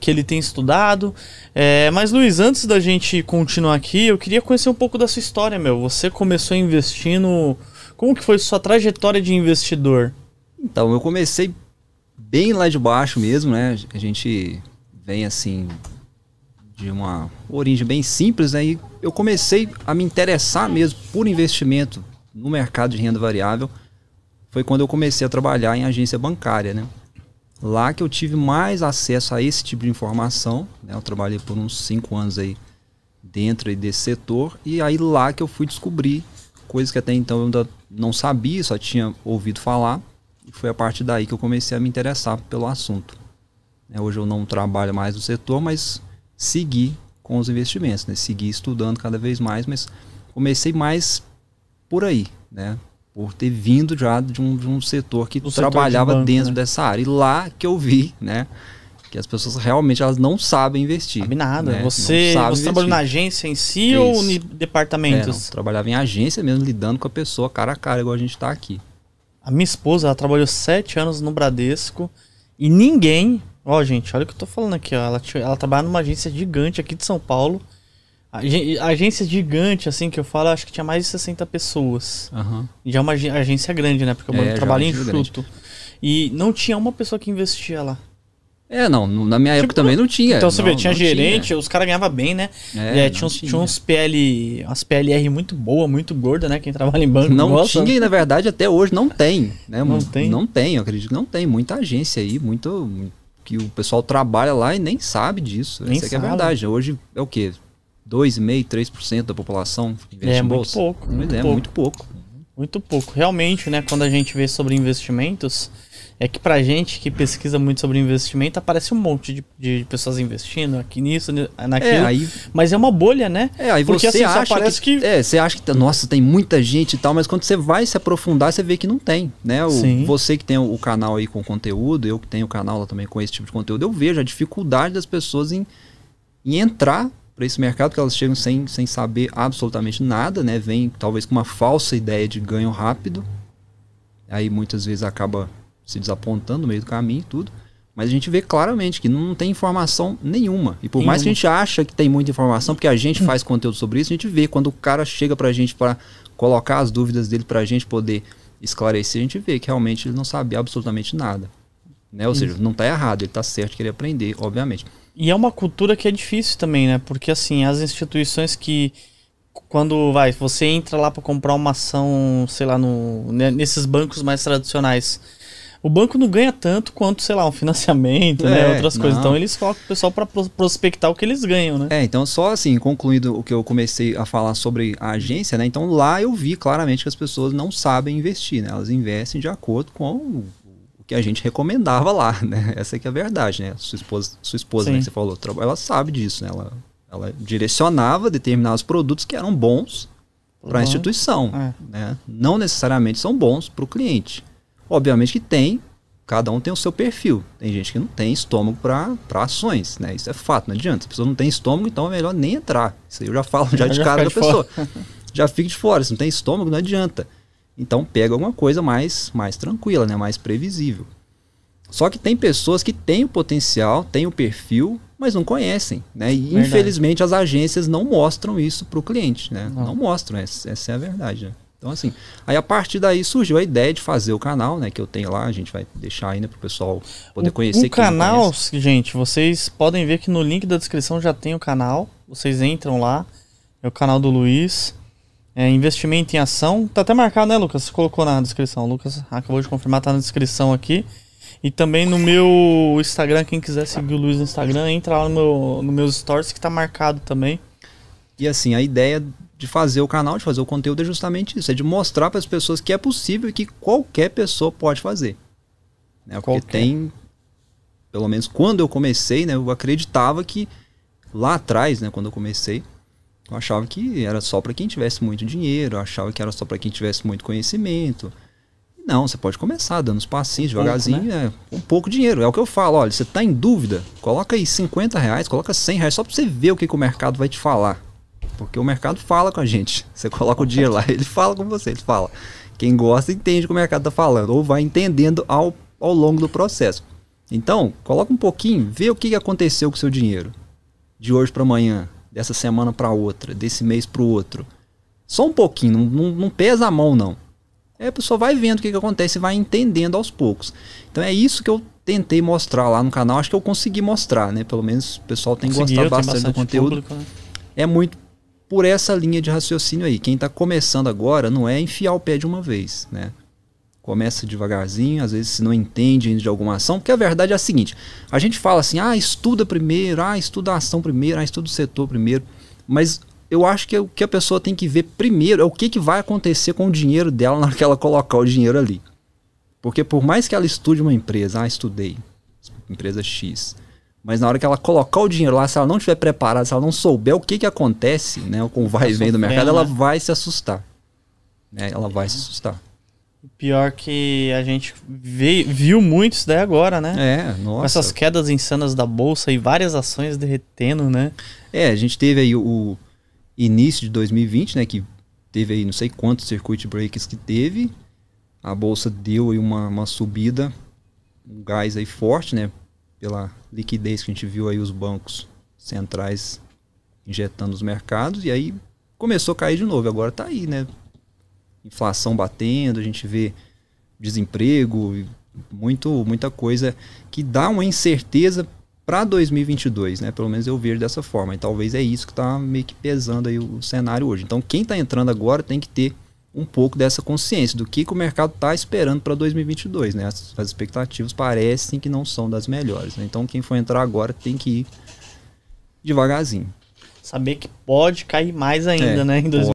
que ele tem estudado. É, mas, Luiz, antes da gente continuar aqui, eu queria conhecer um pouco da sua história, meu. Você começou investindo. Como que foi sua trajetória de investidor? Então, eu comecei bem lá de baixo mesmo, né? A gente vem assim de uma origem bem simples, né? E eu comecei a me interessar mesmo por investimento no mercado de renda variável. Foi quando eu comecei a trabalhar em agência bancária, né? Lá que eu tive mais acesso a esse tipo de informação. Né? Eu trabalhei por uns cinco anos aí dentro desse setor. E aí lá que eu fui descobrir coisas que até então eu ainda não sabia, só tinha ouvido falar. E foi a partir daí que eu comecei a me interessar pelo assunto. É, hoje eu não trabalho mais no setor, mas segui com os investimentos, né? segui estudando cada vez mais, mas comecei mais por aí, né? por ter vindo já de um, de um setor que o trabalhava setor de banco, dentro né? dessa área. E lá que eu vi, né? Que as pessoas realmente elas não sabem investir. Sabe nada. Né? Você, você trabalhou na agência em si ou em departamentos? É, não, trabalhava em agência mesmo, lidando com a pessoa cara a cara, igual a gente está aqui. A minha esposa, ela trabalhou sete anos no Bradesco e ninguém. Ó, gente, olha o que eu tô falando aqui, ó. Ela, ela trabalha numa agência gigante aqui de São Paulo Agência gigante, assim, que eu falo, acho que tinha mais de 60 pessoas. Uhum. Já é uma agência grande, né? Porque eu é, é, trabalho enxuto. E não tinha uma pessoa que investia lá. É, não, na minha tipo, época também não tinha. Então você não, vê, tinha gerente, tinha. os caras ganhavam bem, né? É, é, tinha, uns, tinha. tinha uns PL, umas PLR muito boa, muito gorda, né? Quem trabalha em banco. Não gosta. tinha e, na verdade, até hoje não tem. Né? Não tem? Não tem, eu acredito que não tem. Muita agência aí, muito. Que o pessoal trabalha lá e nem sabe disso. Nem Essa sabe. É, é a verdade. Hoje é o quê? 2,5%, 3% da população investe é, em bolsa. Muito pouco, uhum. muito é, pouco. muito pouco. Muito pouco. Realmente, né, quando a gente vê sobre investimentos, é que pra gente que pesquisa muito sobre investimento, aparece um monte de, de pessoas investindo aqui nisso, naquilo. É, aí, mas é uma bolha, né? É, aí Porque, você assim, acha parece que, que, É, você acha que, tá, nossa, tem muita gente e tal, mas quando você vai se aprofundar, você vê que não tem, né? O, você que tem o, o canal aí com conteúdo, eu que tenho o canal lá também com esse tipo de conteúdo, eu vejo a dificuldade das pessoas em, em entrar para esse mercado que elas chegam sem, sem saber absolutamente nada, né? Vem talvez com uma falsa ideia de ganho rápido. Aí muitas vezes acaba se desapontando no meio do caminho e tudo. Mas a gente vê claramente que não tem informação nenhuma. E por mais que a gente acha que tem muita informação, porque a gente faz conteúdo sobre isso, a gente vê quando o cara chega para a gente para colocar as dúvidas dele para a gente poder esclarecer, a gente vê que realmente ele não sabe absolutamente nada. Né? Ou seja, não está errado, ele está certo, queria aprender, obviamente. E é uma cultura que é difícil também, né? Porque assim, as instituições que quando vai, você entra lá para comprar uma ação, sei lá, no, né, nesses bancos mais tradicionais, o banco não ganha tanto quanto, sei lá, um financiamento, né, é, né, outras não. coisas. Então eles colocam o pessoal para prospectar o que eles ganham, né? É, então só assim, concluindo o que eu comecei a falar sobre a agência, né? Então lá eu vi claramente que as pessoas não sabem investir, né? Elas investem de acordo com que a gente recomendava lá, né? Essa que é a verdade, né? Sua esposa, sua esposa né, que você falou, ela sabe disso, né? Ela, ela direcionava determinados produtos que eram bons para a uhum. instituição, é. né? Não necessariamente são bons para o cliente. Obviamente que tem, cada um tem o seu perfil. Tem gente que não tem estômago para ações, né? Isso é fato, não adianta. Se a pessoa não tem estômago, então é melhor nem entrar. Isso aí eu já falo já, já de cara da de pessoa. já fica de fora. Se não tem estômago, não adianta. Então pega alguma coisa mais, mais tranquila, né? mais previsível. Só que tem pessoas que têm o potencial, têm o perfil, mas não conhecem. Né? E verdade. infelizmente as agências não mostram isso para o cliente. Né? Não. não mostram, essa, essa é a verdade. Né? Então, assim, aí a partir daí surgiu a ideia de fazer o canal, né? Que eu tenho lá, a gente vai deixar ainda pro pessoal poder conhecer. O canal, gente, vocês podem ver que no link da descrição já tem o canal. Vocês entram lá, é o canal do Luiz. É, investimento em ação. Tá até marcado, né, Lucas? Você colocou na descrição. Lucas acabou de confirmar, tá na descrição aqui. E também no meu Instagram, quem quiser seguir o Luiz no Instagram, entra lá no meu, no meus stories que tá marcado também. E assim, a ideia de fazer o canal, de fazer o conteúdo é justamente isso, é de mostrar para as pessoas que é possível e que qualquer pessoa pode fazer. Né? Porque qualquer. tem pelo menos quando eu comecei, né, eu acreditava que lá atrás, né, quando eu comecei, eu achava que era só para quem tivesse muito dinheiro, eu achava que era só para quem tivesse muito conhecimento. Não, você pode começar dando os passinhos né? devagarzinho, né? é, um pouco dinheiro. É o que eu falo, olha, você está em dúvida, coloca aí 50 reais, coloca 100 reais, só para você ver o que, que o mercado vai te falar. Porque o mercado fala com a gente. Você coloca o dinheiro lá, ele fala com você, ele fala. Quem gosta entende o que o mercado está falando, ou vai entendendo ao, ao longo do processo. Então, coloca um pouquinho, vê o que aconteceu com o seu dinheiro. De hoje para amanhã, dessa semana para outra, desse mês para o outro. Só um pouquinho, não, não, não, pesa a mão não. É, a pessoa vai vendo o que, que acontece e vai entendendo aos poucos. Então é isso que eu tentei mostrar lá no canal. Acho que eu consegui mostrar, né? Pelo menos o pessoal tem gostado bastante, bastante, do conteúdo. Público, né? É muito por essa linha de raciocínio aí. Quem está começando agora não é enfiar o pé de uma vez, né? Começa devagarzinho, às vezes se não entende ainda de alguma ação, porque a verdade é a seguinte: a gente fala assim, ah, estuda primeiro, ah, estuda a ação primeiro, ah, estuda o setor primeiro, mas eu acho que é o que a pessoa tem que ver primeiro é o que, que vai acontecer com o dinheiro dela na hora que ela colocar o dinheiro ali. Porque por mais que ela estude uma empresa, ah, estudei, empresa X, mas na hora que ela colocar o dinheiro lá, se ela não estiver preparada, se ela não souber o que, que acontece, né, com o vai e vem do mercado, ela né? vai se assustar. Né? Ela vai se assustar. Pior que a gente vê, viu muito isso daí agora, né? É, nossa. Com essas quedas insanas da bolsa e várias ações derretendo, né? É, a gente teve aí o início de 2020, né? Que teve aí não sei quantos circuit breaks que teve. A bolsa deu aí uma, uma subida, um gás aí forte, né? Pela liquidez que a gente viu aí os bancos centrais injetando os mercados. E aí começou a cair de novo. Agora tá aí, né? inflação batendo, a gente vê desemprego, muito, muita coisa que dá uma incerteza para 2022, né? Pelo menos eu vejo dessa forma. E talvez é isso que está meio que pesando aí o, cenário hoje. Então, quem está entrando agora tem que ter um pouco dessa consciência do que, que o mercado está esperando para 2022, né? As, as, expectativas parecem que não são das melhores. Né? Então, quem for entrar agora tem que ir devagarzinho. Saber que pode cair mais ainda, é, né? Em 2022.